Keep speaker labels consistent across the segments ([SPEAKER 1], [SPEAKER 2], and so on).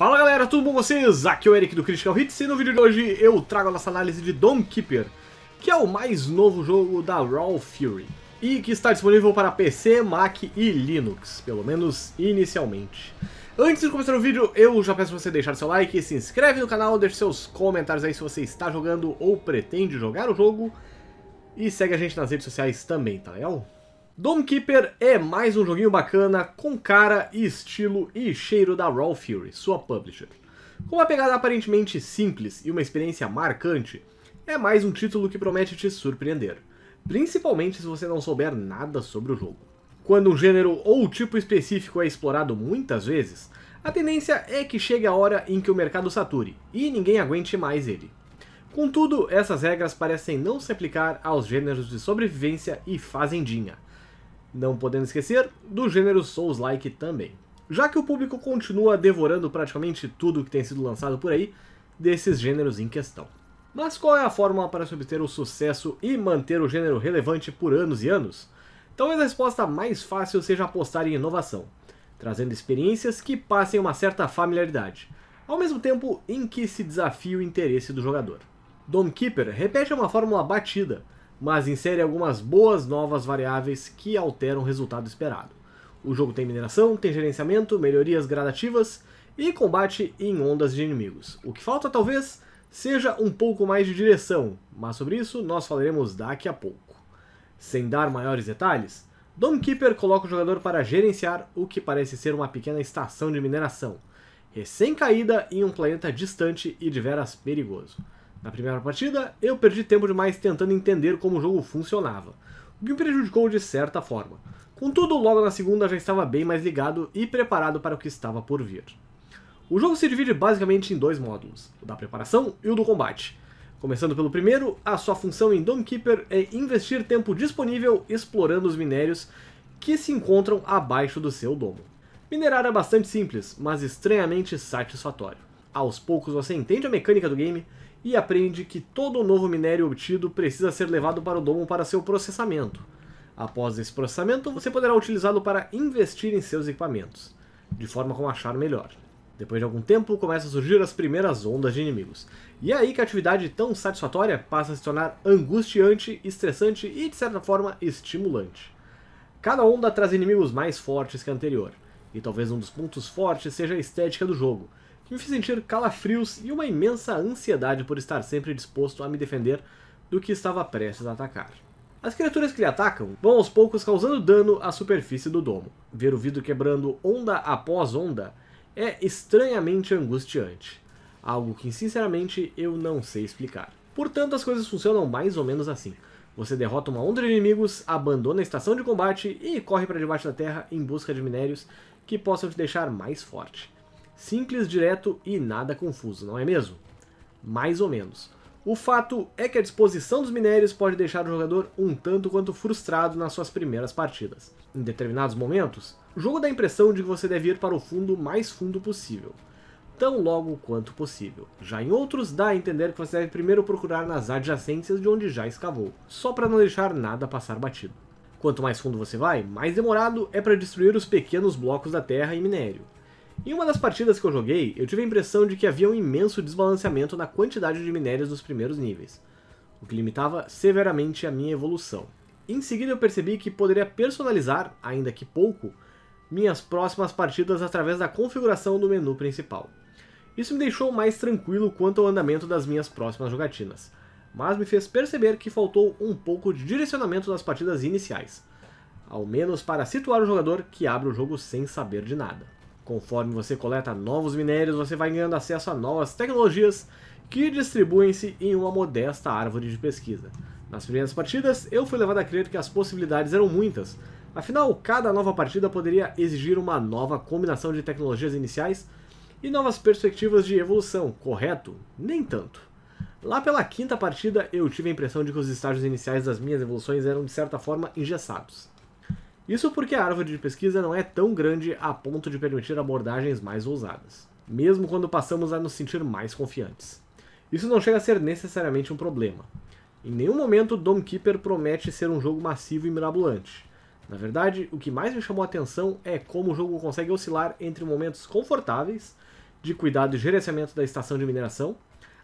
[SPEAKER 1] Fala galera, tudo bom com vocês? Aqui é o Eric do Critical Hits e no vídeo de hoje eu trago a nossa análise de Dome Keeper, que é o mais novo jogo da Raw Fury e que está disponível para PC, Mac e Linux, pelo menos inicialmente. Antes de começar o vídeo, eu já peço você deixar seu like, se inscreve no canal, deixe seus comentários aí se você está jogando ou pretende jogar o jogo e segue a gente nas redes sociais também, tá legal? Dome Keeper é mais um joguinho bacana com cara, estilo e cheiro da Raw Fury, sua publisher. Com uma pegada aparentemente simples e uma experiência marcante, é mais um título que promete te surpreender, principalmente se você não souber nada sobre o jogo. Quando um gênero ou tipo específico é explorado muitas vezes, a tendência é que chegue a hora em que o mercado sature e ninguém aguente mais ele. Contudo, essas regras parecem não se aplicar aos gêneros de sobrevivência e fazendinha não podemos esquecer do gênero Souls-like também. Já que o público continua devorando praticamente tudo que tem sido lançado por aí desses gêneros em questão. Mas qual é a fórmula para se obter o sucesso e manter o gênero relevante por anos e anos? Talvez a resposta mais fácil seja apostar em inovação, trazendo experiências que passem uma certa familiaridade, ao mesmo tempo em que se desafie o interesse do jogador. Domekeeper repete uma fórmula batida, mas insere algumas boas novas variáveis que alteram o resultado esperado. O jogo tem mineração, tem gerenciamento, melhorias gradativas e combate em ondas de inimigos. O que falta talvez seja um pouco mais de direção, mas sobre isso nós falaremos daqui a pouco. Sem dar maiores detalhes, Domekeeper coloca o jogador para gerenciar o que parece ser uma pequena estação de mineração, recém-caída em um planeta distante e de veras perigoso. Na primeira partida, eu perdi tempo demais tentando entender como o jogo funcionava, o que me prejudicou de certa forma. Contudo, logo na segunda já estava bem mais ligado e preparado para o que estava por vir. O jogo se divide basicamente em dois módulos, o da preparação e o do combate. Começando pelo primeiro, a sua função em Domekeeper é investir tempo disponível explorando os minérios que se encontram abaixo do seu domo. Minerar é bastante simples, mas estranhamente satisfatório. Aos poucos você entende a mecânica do game e aprende que todo novo minério obtido precisa ser levado para o domo para seu processamento. Após esse processamento, você poderá utilizá-lo para investir em seus equipamentos, de forma como achar melhor. Depois de algum tempo, começam a surgir as primeiras ondas de inimigos. E é aí que a atividade tão satisfatória passa a se tornar angustiante, estressante e, de certa forma, estimulante. Cada onda traz inimigos mais fortes que a anterior, e talvez um dos pontos fortes seja a estética do jogo, que me fez sentir calafrios e uma imensa ansiedade por estar sempre disposto a me defender do que estava prestes a atacar. As criaturas que lhe atacam vão aos poucos causando dano à superfície do domo. Ver o vidro quebrando onda após onda é estranhamente angustiante, algo que sinceramente eu não sei explicar. Portanto, as coisas funcionam mais ou menos assim. Você derrota uma onda de inimigos, abandona a estação de combate e corre para debaixo da terra em busca de minérios que possam te deixar mais forte. Simples, direto e nada confuso, não é mesmo? Mais ou menos. O fato é que a disposição dos minérios pode deixar o jogador um tanto quanto frustrado nas suas primeiras partidas. Em determinados momentos, o jogo dá a impressão de que você deve ir para o fundo mais fundo possível, tão logo quanto possível. Já em outros, dá a entender que você deve primeiro procurar nas adjacências de onde já escavou, só para não deixar nada passar batido. Quanto mais fundo você vai, mais demorado é para destruir os pequenos blocos da terra e minério. Em uma das partidas que eu joguei, eu tive a impressão de que havia um imenso desbalanceamento na quantidade de minérios dos primeiros níveis, o que limitava severamente a minha evolução. Em seguida eu percebi que poderia personalizar, ainda que pouco, minhas próximas partidas através da configuração do menu principal. Isso me deixou mais tranquilo quanto ao andamento das minhas próximas jogatinas, mas me fez perceber que faltou um pouco de direcionamento nas partidas iniciais, ao menos para situar o jogador que abre o jogo sem saber de nada. Conforme você coleta novos minérios, você vai ganhando acesso a novas tecnologias que distribuem-se em uma modesta árvore de pesquisa. Nas primeiras partidas, eu fui levado a crer que as possibilidades eram muitas, afinal, cada nova partida poderia exigir uma nova combinação de tecnologias iniciais e novas perspectivas de evolução, correto? Nem tanto. Lá pela quinta partida, eu tive a impressão de que os estágios iniciais das minhas evoluções eram de certa forma engessados. Isso porque a árvore de pesquisa não é tão grande a ponto de permitir abordagens mais ousadas, mesmo quando passamos a nos sentir mais confiantes. Isso não chega a ser necessariamente um problema. Em nenhum momento Dom Keeper promete ser um jogo massivo e mirabolante. Na verdade, o que mais me chamou a atenção é como o jogo consegue oscilar entre momentos confortáveis, de cuidado e gerenciamento da estação de mineração,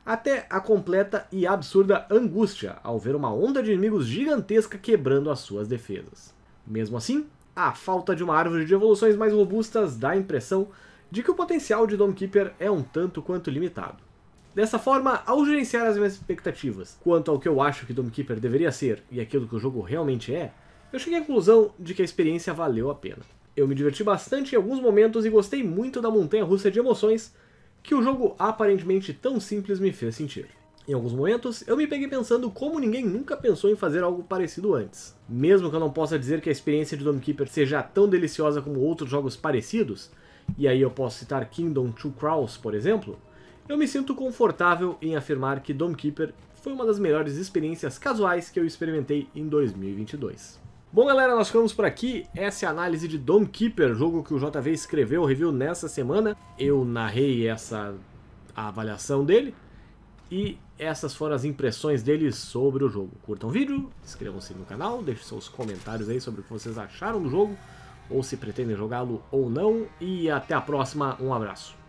[SPEAKER 1] até a completa e absurda angústia ao ver uma onda de inimigos gigantesca quebrando as suas defesas. Mesmo assim, a falta de uma árvore de evoluções mais robustas dá a impressão de que o potencial de Keeper é um tanto quanto limitado. Dessa forma, ao gerenciar as minhas expectativas quanto ao que eu acho que Keeper deveria ser e aquilo que o jogo realmente é, eu cheguei à conclusão de que a experiência valeu a pena. Eu me diverti bastante em alguns momentos e gostei muito da montanha russa de emoções que o jogo aparentemente tão simples me fez sentir. Em alguns momentos, eu me peguei pensando como ninguém nunca pensou em fazer algo parecido antes. Mesmo que eu não possa dizer que a experiência de Domekeeper seja tão deliciosa como outros jogos parecidos, e aí eu posso citar Kingdom Two Crows, por exemplo, eu me sinto confortável em afirmar que Domekeeper foi uma das melhores experiências casuais que eu experimentei em 2022. Bom galera, nós ficamos por aqui, essa é a análise de Domekeeper, jogo que o JV escreveu o review nessa semana, eu narrei essa avaliação dele, e essas foram as impressões deles sobre o jogo. Curtam o vídeo, inscrevam-se no canal, deixem seus comentários aí sobre o que vocês acharam do jogo, ou se pretendem jogá-lo ou não. E até a próxima, um abraço.